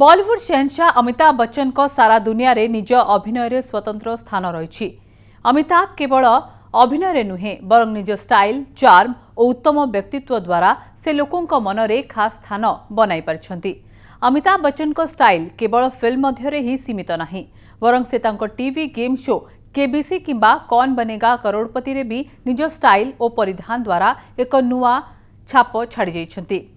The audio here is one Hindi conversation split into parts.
ବଲିଉଡ ଶେହେନଶାହ ଅମିତାଭ ବଚ୍ଚନଙ୍କ ସାରା ଦୁନିଆରେ ନିଜ ଅଭିନୟରେ ସ୍ୱତନ୍ତ୍ର ସ୍ଥାନ ରହିଛି ଅମିତାଭ କେବଳ ଅଭିନୟରେ ନୁହେଁ ବରଂ ନିଜ ଷ୍ଟାଇଲ୍ ଚାର୍ମ ଓ ଉତ୍ତମ ବ୍ୟକ୍ତିତ୍ୱ ଦ୍ୱାରା ସେ ଲୋକଙ୍କ ମନରେ ଖାସ୍ ସ୍ଥାନ ବନାଇ ପାରିଛନ୍ତି ଅମିତାଭ ବଚ୍ଚନଙ୍କ ଷ୍ଟାଇଲ୍ କେବଳ ଫିଲ୍ମ ମଧ୍ୟରେ ହିଁ ସୀମିତ ନାହିଁ ବରଂ ସେ ତାଙ୍କ ଟିଭି ଗେମ୍ ଶୋ କେବିସି କିମ୍ବା କନ୍ ବନେଗା କରୋଡ଼ପତିରେ ବି ନିଜ ଷ୍ଟାଇଲ୍ ଓ ପରିଧାନ ଦ୍ୱାରା ଏକ ନୂଆ छाप छाड़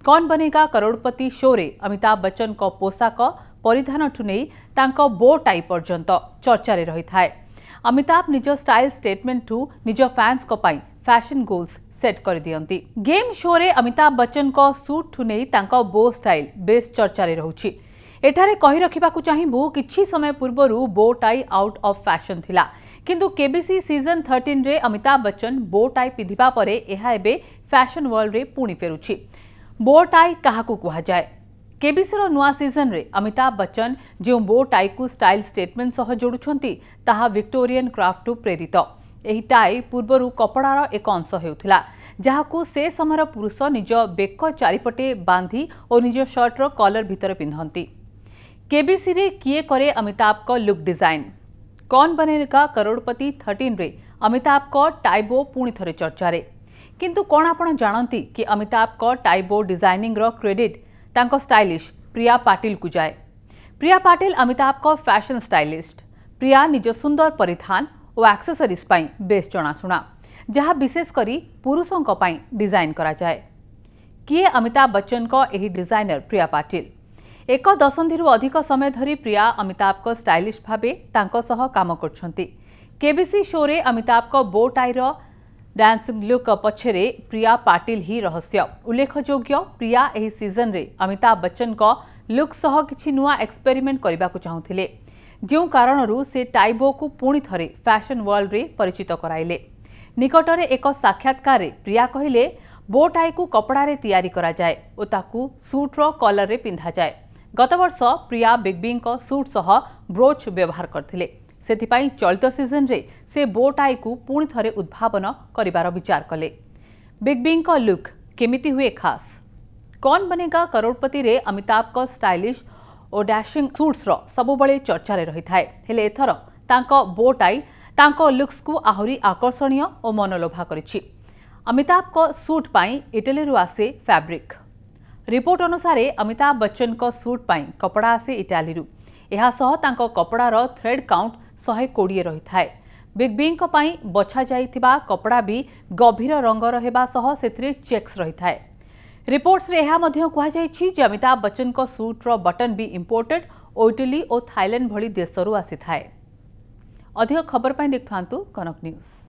कौन बनेगा करोड़पति शो अमिताभ बच्चन को पोशाक परिधान ठूँ बो टाई पर्यत चर्चा रही थाए अमिताभ निज स्टाइल स्टेटमेंट ठू निज फैंस फैशन गोल्स सेट कर दिखती गेम शोरे अमिताभ बच्चन को सुट ठू नहीं बो स्टाइल बेस चर्चा रोचे एठार कही रखा चाहबू कि समय पूर्व बो टाई आउट अफ फैशन थिला। କିନ୍ତୁ କେବିସି ସିଜନ୍ ଥର୍ଟିନ୍ରେ ଅମିତାଭ ବଚ୍ଚନ ବୋ ଟାଇ ପିନ୍ଧିବା ପରେ ଏହା ଏବେ ଫ୍ୟାଶନ୍ ୱାର୍ଲଡରେ ପୁଣି ଫେରୁଛି ବୋ ଟାଇ କାହାକୁ କୁହାଯାଏ କେବିସିର ନୂଆ ସିଜନ୍ରେ ଅମିତାଭ ବଚ୍ଚନ ଯେଉଁ ବୋ ଟାଇକୁ ଷ୍ଟାଇଲ୍ ଷ୍ଟେଟମେଣ୍ଟ ସହ ଯୋଡ଼ୁଛନ୍ତି ତାହା ଭିକ୍ଟୋରିଆନ୍ କ୍ରାଫ୍ଟରୁ ପ୍ରେରିତ ଏହି ଟାଇ ପୂର୍ବରୁ କପଡ଼ାର ଏକ ଅଂଶ ହେଉଥିଲା ଯାହାକୁ ସେ ସମୟର ପୁରୁଷ ନିଜ ବେକ ଚାରିପଟେ ବାନ୍ଧି ଓ ନିଜ ସର୍ଟର କଲର ଭିତରେ ପିନ୍ଧନ୍ତି କେବିସିରେ କିଏ କରେ ଅମିତାଭଙ୍କ ଲୁକ୍ ଡିଜାଇନ୍ कौन बनेगा करोड़पति थर्टिन अमिताभ का टाइबो पुणि थे चर्चा किंतु कौन आप जानती कि अमिताभ का टाइबो डिजाइनिंग रो क्रेडिट तांको स्टाइलिश प्रिया पाटिल को जाए प्रिया पाटिल अमिताभ का फैशन स्टाइलिस्ट प्रिया निज सुंदर परिधान और आक्सेसरीज पर बेस जनाशुना जहाँ विशेषकर पुरुषों पर डिजाइन कराए किए अमिताभ बच्चन को यही डिजाइनर प्रिया पाटिल ଏକ ଦଶନ୍ଧିରୁ ଅଧିକ ସମୟ ଧରି ପ୍ରିୟା ଅମିତାଭଙ୍କ ଷ୍ଟାଇଲିଶ୍ ଭାବେ ତାଙ୍କ ସହ କାମ କରୁଛନ୍ତି କେବିସି ଶୋରେ ଅମିତାଭଙ୍କ ବୋ ଟାଇର ଡ୍ୟାନ୍ସିଂ ଲୁକ୍ ପଛରେ ପ୍ରିୟା ପାଟିଲ ହିଁ ରହସ୍ୟ ଉଲ୍ଲେଖଯୋଗ୍ୟ ପ୍ରିୟା ଏହି ସିଜନରେ ଅମିତାଭ ବଚ୍ଚନଙ୍କ ଲୁକ୍ ସହ କିଛି ନୂଆ ଏକ୍ସପେରିମେଣ୍ଟ କରିବାକୁ ଚାହୁଁଥିଲେ ଯେଉଁ କାରଣରୁ ସେ ଟାଇବୋକୁ ପୁଣି ଥରେ ଫ୍ୟାଶନ୍ ୱାର୍ଲଡରେ ପରିଚିତ କରାଇଲେ ନିକଟରେ ଏକ ସାକ୍ଷାତକାରରେ ପ୍ରିୟା କହିଲେ ବୋ ଟାଇକୁ କପଡ଼ାରେ ତିଆରି କରାଯାଏ ଓ ତାକୁ ସୁଟ୍ର କଲରରେ ପିନ୍ଧାଯାଏ ଗତବର୍ଷ ପ୍ରିୟା ବିଗ୍ବିଙ୍କ ସୁଟ୍ ସହ ବ୍ରୋଚ୍ ବ୍ୟବହାର କରିଥିଲେ ସେଥିପାଇଁ ଚଳିତ ସିଜନରେ ସେ ବୋ ଟାଇକୁ ପୁଣି ଥରେ ଉଦ୍ଭାବନ କରିବାର ବିଚାର କଲେ ବିଗ୍ବିଙ୍କ ଲୁକ୍ କେମିତି ହୁଏ ଖାସ୍ କଣ ବନେଗା କରୋଡ଼ପତିରେ ଅମିତାଭଙ୍କ ଷ୍ଟାଇଲିଶ୍ ଓ ଡ୍ୟାସିଂ ସୁଟ୍ସର ସବୁବେଳେ ଚର୍ଚ୍ଚାରେ ରହିଥାଏ ହେଲେ ଏଥର ତାଙ୍କ ବୋ ଟାଇ ତାଙ୍କ ଲୁକ୍ସକୁ ଆହୁରି ଆକର୍ଷଣୀୟ ଓ ମନଲୋଭା କରିଛି ଅମିତାଭଙ୍କ ସୁଟ୍ ପାଇଁ ଇଟାଲୀରୁ ଆସେ ଫ୍ୟାବ୍ରିକ୍ रिपोर्ट अनुसार अमिताभ बच्चन सुट पर कपड़ा आसे इटाली कपड़ार थ्रेड काउंट शहे कोड़े रही है बिग बिग बछा जा कपड़ा भी गभीर रंगर होती चेक्स रही है रिपोर्टस अमिताभ बच्चन को सुट्र बटन भी इम्पोर्टेड ओटिली और थाइलैंड भेसर आसी था अधिक खबर देखता कनक न्यूज